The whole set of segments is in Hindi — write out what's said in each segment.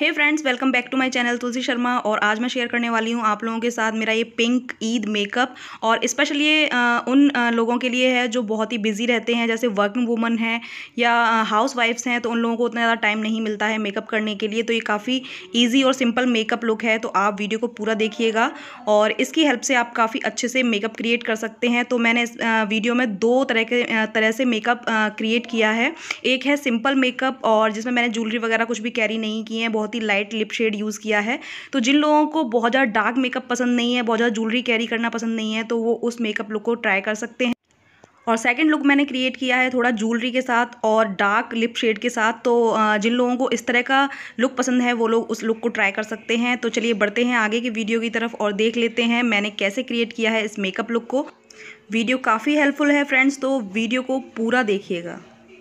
hey friends welcome back to my channel Tulsi Sharma और आज मैं शेयर करने वाली हूँ आप लोगों के साथ मेरा ये पिंक ईद मेकअप और स्पेशली ये उन लोगों के लिए है जो बहुत ही बिजी रहते हैं जैसे वर्किंग वूमन हैं या हाउस वाइफ्स हैं तो उन लोगों को उतना ज़्यादा टाइम नहीं मिलता है मेकअप करने के लिए तो ये काफ़ी ईजी और सिंपल मेकअप लुक है तो आप वीडियो को पूरा देखिएगा और इसकी हेल्प से आप काफ़ी अच्छे से मेकअप क्रिएट कर सकते हैं तो मैंने इस वीडियो में दो तरह के तरह से मेकअप क्रिएट किया है एक है सिंपल मेकअप और जिसमें मैंने ज्वेलरी वगैरह कुछ भी कैरी नहीं की है बहुत बहुत ही लाइट लिप शेड यूज़ किया है तो जिन लोगों को बहुत ज़्यादा डार्क मेकअप पसंद नहीं है बहुत ज़्यादा ज्वेलरी कैरी करना पसंद नहीं है तो वो उस मेकअप लुक को ट्राई कर सकते हैं और सेकंड लुक मैंने क्रिएट किया है थोड़ा ज्वेलरी के साथ और डार्क लिप शेड के साथ तो जिन लोगों को इस तरह का लुक पसंद है वो लोग उस लुक को ट्राई कर सकते हैं तो चलिए बढ़ते हैं आगे की वीडियो की तरफ और देख लेते हैं मैंने कैसे क्रिएट किया है इस मेकअप लुक को वीडियो काफ़ी हेल्पफुल है फ्रेंड्स तो वीडियो को पूरा देखिएगा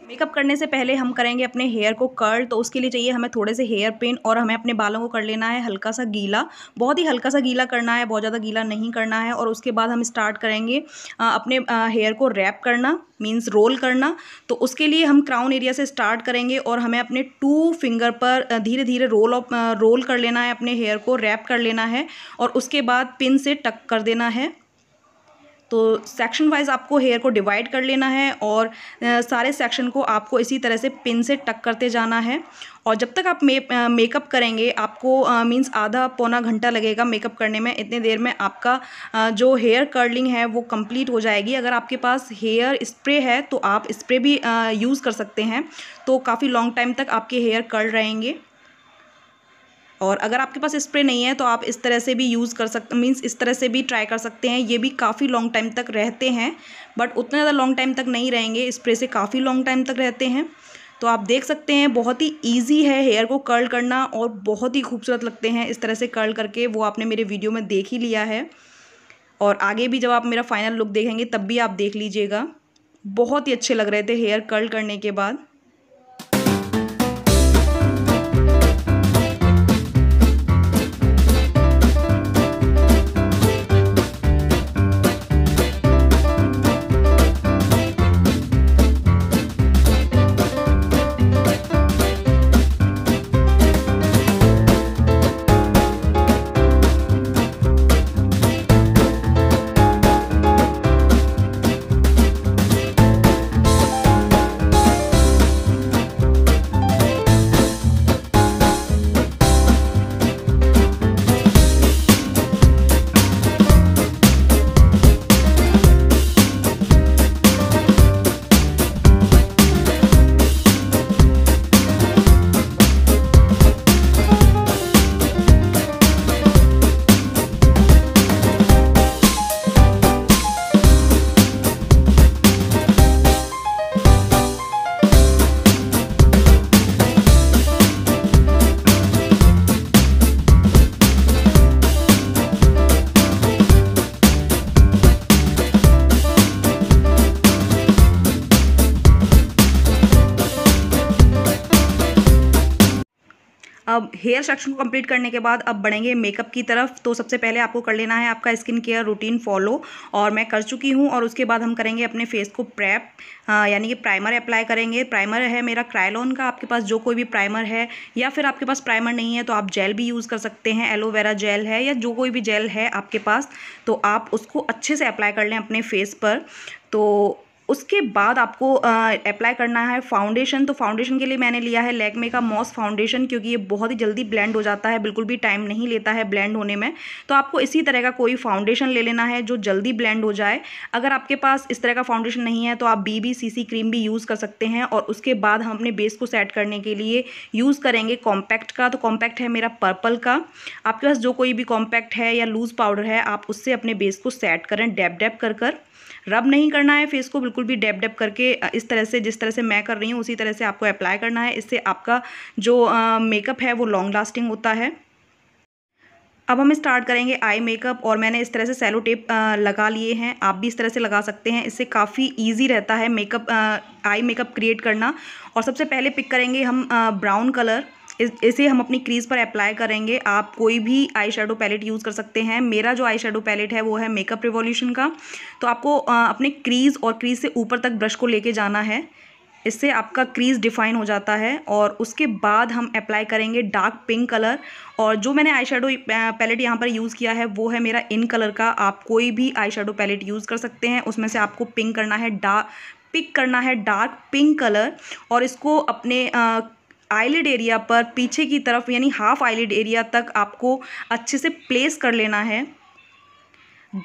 मेकअप करने से पहले हम करेंगे अपने हेयर को कर्ल तो उसके लिए चाहिए हमें थोड़े से हेयर पिन और हमें अपने बालों को कर लेना है हल्का सा गीला बहुत ही हल्का सा गीला करना है बहुत ज़्यादा गीला नहीं करना है और उसके बाद हम स्टार्ट करेंगे अपने हेयर को रैप करना मीन्स रोल करना तो उसके लिए हम क्राउन एरिया से स्टार्ट करेंगे और हमें अपने टू फिंगर पर धीरे धीरे रोल ऑफ रोल कर लेना है अपने हेयर को रैप कर लेना है और उसके बाद पिन से टक कर देना है तो सेक्शन वाइज आपको हेयर को डिवाइड कर लेना है और सारे सेक्शन को आपको इसी तरह से पिन से टक करते जाना है और जब तक आप मे मेकअप करेंगे आपको मींस आधा पौना घंटा लगेगा मेकअप करने में इतने देर में आपका आ, जो हेयर कर्लिंग है वो कंप्लीट हो जाएगी अगर आपके पास हेयर स्प्रे है तो आप स्प्रे भी यूज़ कर सकते हैं तो काफ़ी लॉन्ग टाइम तक आपके हेयर कर्ल रहेंगे और अगर आपके पास स्प्रे नहीं है तो आप इस तरह से भी यूज़ कर सकते मीन्स इस तरह से भी ट्राई कर सकते हैं ये भी काफ़ी लॉन्ग टाइम तक रहते हैं बट उतना ज़्यादा लॉन्ग टाइम तक नहीं रहेंगे स्प्रे से काफ़ी लॉन्ग टाइम तक रहते हैं तो आप देख सकते हैं बहुत ही ईजी है हेयर को कर्ल करना और बहुत ही खूबसूरत लगते हैं इस तरह से कर्ल करके वो आपने मेरे वीडियो में देख ही लिया है और आगे भी जब आप मेरा फाइनल लुक देखेंगे तब भी आप देख लीजिएगा बहुत ही अच्छे लग रहे थे हेयर कर्ल करने के बाद अब हेयर सेक्शन को कंप्लीट करने के बाद अब बढ़ेंगे मेकअप की तरफ तो सबसे पहले आपको कर लेना है आपका स्किन केयर रूटीन फॉलो और मैं कर चुकी हूँ और उसके बाद हम करेंगे अपने फेस को प्रैप यानी कि प्राइमर अप्लाई करेंगे प्राइमर है मेरा क्रायलॉन का आपके पास जो कोई भी प्राइमर है या फिर आपके पास प्राइमर नहीं है तो आप जेल भी यूज़ कर सकते हैं एलोवेरा जेल है या जो कोई भी जेल है आपके पास तो आप उसको अच्छे से अप्लाई कर लें अपने फेस पर तो उसके बाद आपको अप्लाई करना है फाउंडेशन तो फाउंडेशन के लिए मैंने लिया है लैकमे का मॉस फाउंडेशन क्योंकि ये बहुत ही जल्दी ब्लेंड हो जाता है बिल्कुल भी टाइम नहीं लेता है ब्लेंड होने में तो आपको इसी तरह का कोई फाउंडेशन ले लेना है जो जल्दी ब्लेंड हो जाए अगर आपके पास इस तरह का फाउंडेशन नहीं है तो आप B B C C cream भी यूज़ कर सकते हैं और उसके बाद हम अपने बेस को सेट करने के लिए यूज़ करेंगे कॉम्पैक्ट का तो कॉम्पैक्ट है मेरा पर्पल का आपके पास जो कोई भी कॉम्पैक्ट है या लूज़ पाउडर है आप उससे अपने बेस को सेट करें डैप डैप कर कर रब नहीं करना है फेस को बिल्कुल भी डेप डेप करके इस तरह से जिस तरह से मैं कर रही हूँ उसी तरह से आपको अप्लाई करना है इससे आपका जो मेकअप है वो लॉन्ग लास्टिंग होता है अब हम स्टार्ट करेंगे आई मेकअप और मैंने इस तरह से सेलो टेप लगा लिए हैं आप भी इस तरह से लगा सकते हैं इससे काफ़ी इजी रहता है मेकअप आई मेकअप क्रिएट करना और सबसे पहले पिक करेंगे हम ब्राउन कलर इस इसे हम अपनी क्रीज़ पर अप्लाई करेंगे आप कोई भी आई शेडो पैलेट यूज़ कर सकते हैं मेरा जो आई शेडो पैलेट है वो है मेकअप रिवोल्यूशन का तो आपको अपने क्रीज़ और क्रीज़ से ऊपर तक ब्रश को लेके जाना है इससे आपका क्रीज़ डिफ़ाइन हो जाता है और उसके बाद हम अप्लाई करेंगे डार्क पिंक कलर और जो मैंने आई शेडो पैलेट यहाँ पर यूज़ किया है वो है मेरा इन कलर का आप कोई भी आई शेडो पैलेट यूज़ कर सकते हैं उसमें से आपको पिंक करना है डार्क पिक करना है डार्क पिंक कलर और इसको अपने आ, आईलिड एरिया पर पीछे की तरफ यानी हाफ आईलिड एरिया तक आपको अच्छे से प्लेस कर लेना है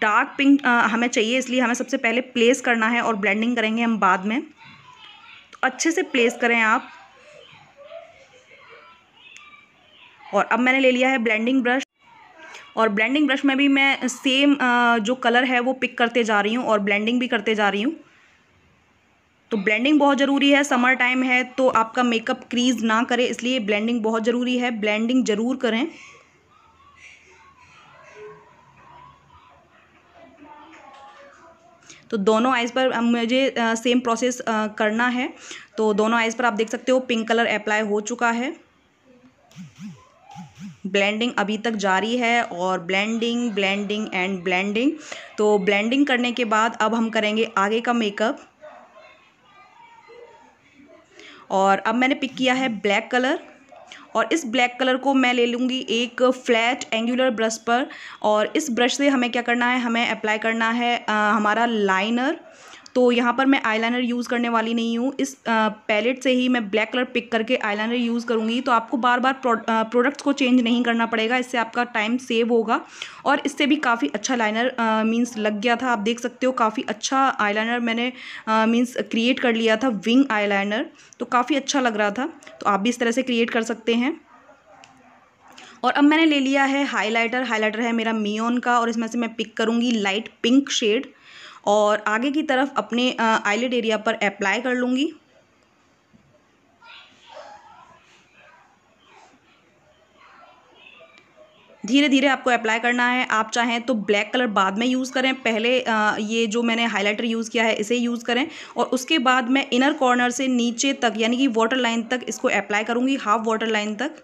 डार्क पिंक हमें चाहिए इसलिए हमें सबसे पहले प्लेस करना है और ब्लेंडिंग करेंगे हम बाद में तो अच्छे से प्लेस करें आप और अब मैंने ले लिया है ब्लेंडिंग ब्रश और ब्लेंडिंग ब्रश में भी मैं सेम जो कलर है वो पिक करते जा रही हूँ और ब्लेंडिंग भी करते जा रही हूँ तो ब्लेंडिंग बहुत ज़रूरी है समर टाइम है तो आपका मेकअप क्रीज ना करे इसलिए ब्लेंडिंग बहुत ज़रूरी है ब्लेंडिंग ज़रूर करें तो दोनों आइज़ पर मुझे सेम प्रोसेस करना है तो दोनों आइज़ पर आप देख सकते हो पिंक कलर अप्लाई हो चुका है ब्लेंडिंग अभी तक जारी है और ब्लेंडिंग ब्लेंडिंग एंड ब्लेंडिंग तो ब्लेंडिंग करने के बाद अब हम करेंगे आगे का मेकअप और अब मैंने पिक किया है ब्लैक कलर और इस ब्लैक कलर को मैं ले लूँगी एक फ्लैट एंगुलर ब्रश पर और इस ब्रश से हमें क्या करना है हमें अप्लाई करना है आ, हमारा लाइनर तो यहाँ पर मैं आईलाइनर यूज़ करने वाली नहीं हूँ इस पैलेट से ही मैं ब्लैक कलर पिक करके आईलाइनर यूज़ करूँगी तो आपको बार बार प्रोडक्ट्स को चेंज नहीं करना पड़ेगा इससे आपका टाइम सेव होगा और इससे भी काफ़ी अच्छा लाइनर मीन्स लग गया था आप देख सकते हो काफ़ी अच्छा आईलाइनर मैंने मीन्स क्रिएट कर लिया था विंग आई तो काफ़ी अच्छा लग रहा था तो आप भी इस तरह से क्रिएट कर सकते हैं और अब मैंने ले लिया है हाइलाइटर हाइलाइटर है मेरा मियोन का और इसमें से मैं पिक करूँगी लाइट पिंक शेड और आगे की तरफ अपने आईलेट एरिया पर अप्लाई कर लूँगी धीरे धीरे आपको अप्लाई करना है आप चाहें तो ब्लैक कलर बाद में यूज़ करें पहले ये जो मैंने हाइलाइटर यूज़ किया है इसे यूज़ करें और उसके बाद मैं इनर कॉर्नर से नीचे तक यानी कि वाटर लाइन तक इसको अप्लाई करूँगी हाफ वाटर लाइन तक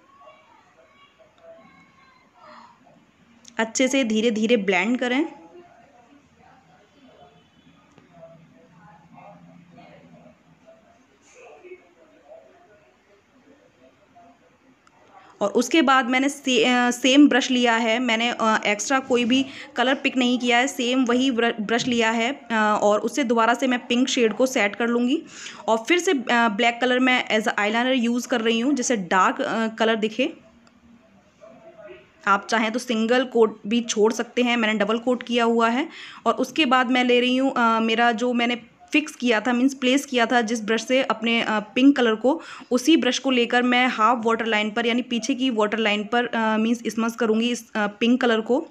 अच्छे से धीरे धीरे ब्लेंड करें उसके बाद मैंने से, आ, सेम ब्रश लिया है मैंने आ, एक्स्ट्रा कोई भी कलर पिक नहीं किया है सेम वही ब्रश लिया है आ, और उससे दोबारा से मैं पिंक शेड को सेट कर लूँगी और फिर से आ, ब्लैक कलर मैं एज आईलाइनर यूज़ कर रही हूँ जिससे डार्क आ, कलर दिखे आप चाहें तो सिंगल कोट भी छोड़ सकते हैं मैंने डबल कोट किया हुआ है और उसके बाद मैं ले रही हूँ मेरा जो मैंने फिक्स किया था मीन्स प्लेस किया था जिस ब्रश से अपने पिंक कलर को उसी ब्रश को लेकर मैं हाफ वाटर लाइन पर यानी पीछे की वाटर लाइन पर मीन्स स्मस करूँगी इस पिंक कलर को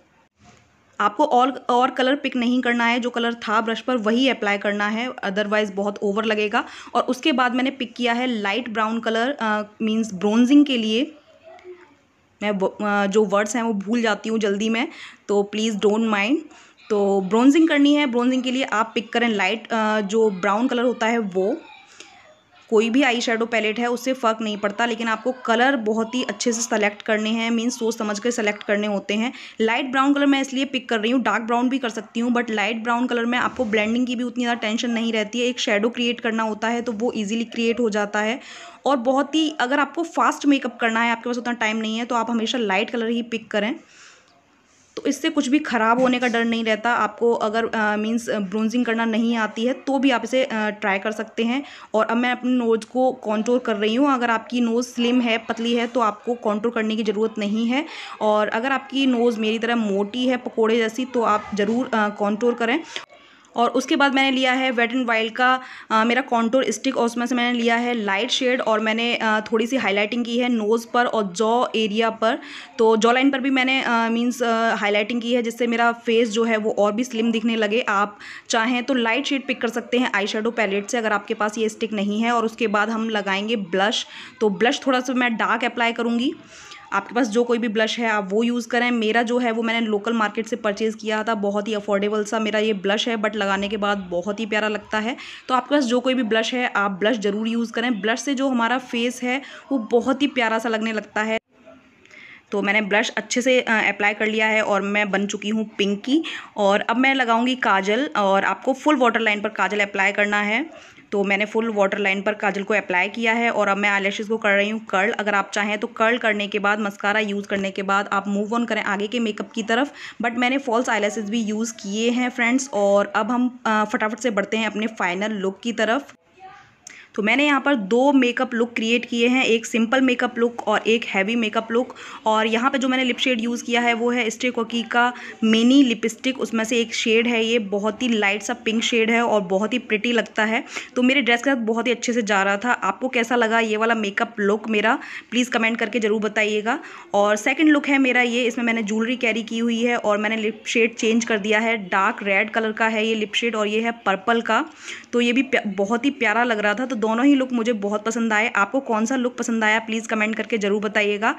आपको और और कलर पिक नहीं करना है जो कलर था ब्रश पर वही अप्लाई करना है अदरवाइज़ बहुत ओवर लगेगा और उसके बाद मैंने पिक किया है light brown colour means bronzing के लिए मैं जो वर्ड्स हैं वो भूल जाती हूँ जल्दी में तो प्लीज़ डोंट माइंड तो ब्रोंजिंग करनी है ब्रोंजिंग के लिए आप पिक करें लाइट जो ब्राउन कलर होता है वो कोई भी आई शेडो पैलेट है उससे फ़र्क नहीं पड़ता लेकिन आपको कलर बहुत ही अच्छे से सेलेक्ट करने हैं मीन्स सोच समझ कर सेलेक्ट करने होते हैं लाइट ब्राउन कलर मैं इसलिए पिक कर रही हूँ डार्क ब्राउन भी कर सकती हूँ बट लाइट ब्राउन कलर में आपको ब्लेंडिंग की भी उतनी ज़्यादा टेंशन नहीं रहती है एक शेडो क्रिएट करना होता है तो वो ईजिली क्रिएट हो जाता है और बहुत ही अगर आपको फास्ट मेकअप करना है आपके पास उतना टाइम नहीं है तो आप हमेशा लाइट कलर ही पिक करें तो इससे कुछ भी ख़राब होने का डर नहीं रहता आपको अगर मीन्स ब्रोंजिंग करना नहीं आती है तो भी आप इसे ट्राई कर सकते हैं और अब मैं अपने नोज़ को कॉन्ट्रोल कर रही हूँ अगर आपकी नोज़ स्लिम है पतली है तो आपको कॉन्ट्रोल करने की ज़रूरत नहीं है और अगर आपकी नोज़ मेरी तरह मोटी है पकौड़े जैसी तो आप ज़रूर कॉन्ट्रोल करें और उसके बाद मैंने लिया है वेट एंड वाइल्ड का आ, मेरा कॉन्टोर स्टिक और उसमें से मैंने लिया है लाइट शेड और मैंने आ, थोड़ी सी हाईलाइटिंग की है नोज़ पर और जॉ एरिया पर तो जॉ लाइन पर भी मैंने मीन्स हाईलाइटिंग की है जिससे मेरा फेस जो है वो और भी स्लिम दिखने लगे आप चाहें तो लाइट शेड पिक कर सकते हैं आई पैलेट से अगर आपके पास ये स्टिक नहीं है और उसके बाद हम लगाएंगे ब्लश तो ब्लश थोड़ा सा मैं डार्क अप्लाई करूँगी आपके पास जो कोई भी ब्लश है आप वो यूज़ करें मेरा जो है वो मैंने लोकल मार्केट से परचेज़ किया था बहुत ही अफोर्डेबल सा मेरा ये ब्लश है बट लगाने के बाद बहुत ही प्यारा लगता है तो आपके पास जो कोई भी ब्लश है आप ब्लश ज़रूर यूज़ करें ब्लश से जो हमारा फेस है वो बहुत ही प्यारा सा लगने लगता है तो मैंने ब्लश अच्छे से अप्लाई कर लिया है और मैं बन चुकी हूँ पिंकी और अब मैं लगाऊंगी काजल और आपको फुल वाटर लाइन पर काजल अप्लाई करना है तो मैंने फुल वाटर लाइन पर काजल को अप्लाई किया है और अब मैं आई को कर रही हूँ कर्ल अगर आप चाहें तो कर्ल करने के बाद मस्कारा यूज़ करने के बाद आप मूव ऑन करें आगे के मेकअप की तरफ बट मैंने फॉल्स आई भी यूज़ किए हैं फ्रेंड्स और अब हम फटाफट से बढ़ते हैं अपने फाइनल लुक की तरफ तो मैंने यहाँ पर दो मेकअप लुक क्रिएट किए हैं एक सिंपल मेकअप लुक और एक हैवी मेकअप लुक और यहाँ पर जो मैंने लिप शेड यूज़ किया है वो है स्टे कोकी का मिनी लिपस्टिक उसमें से एक शेड है ये बहुत ही लाइट सा पिंक शेड है और बहुत ही प्रिटी लगता है तो मेरे ड्रेस के साथ बहुत ही अच्छे से जा रहा था आपको कैसा लगा ये वाला मेकअप लुक मेरा प्लीज़ कमेंट करके ज़रूर बताइएगा और सेकेंड लुक है मेरा ये इसमें मैंने ज्वेलरी कैरी की हुई है और मैंने लिप शेड चेंज कर दिया है डार्क रेड कलर का है ये लिप शेड और ये है पर्पल का तो ये भी बहुत ही प्यारा लग रहा था तो दोनों ही लुक मुझे बहुत पसंद आए आपको कौन सा लुक पसंद आया प्लीज़ कमेंट करके ज़रूर बताइएगा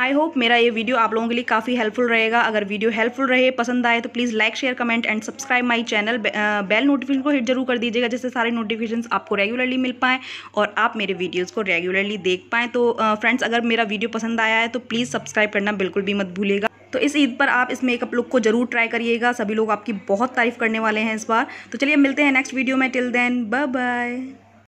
आई होप मेरा ये वीडियो आप लोगों के लिए काफ़ी हेल्पफुल रहेगा अगर वीडियो हेल्पफुल रहे पसंद आए तो please like share comment and subscribe my channel bell notification को हिट जरूर कर दीजिएगा जिससे सारे नोटिफिकेशन आपको रेगुलरली मिल पाएँ और आप मेरे वीडियोज़ को रेगुलरली देख पाएँ तो फ्रेंड्स uh, अगर मेरा वीडियो पसंद आया है तो प्लीज़ सब्सक्राइब करना बिल्कुल भी मत भूलेगा तो इस ईद पर आप इस मेकअप लुक को जरूर ट्राई करिएगा सभी लोग आपकी बहुत तारीफ़ करने वाले हैं इस बार तो चलिए मिलते हैं नेक्स्ट वीडियो में टिल देन बाय बाय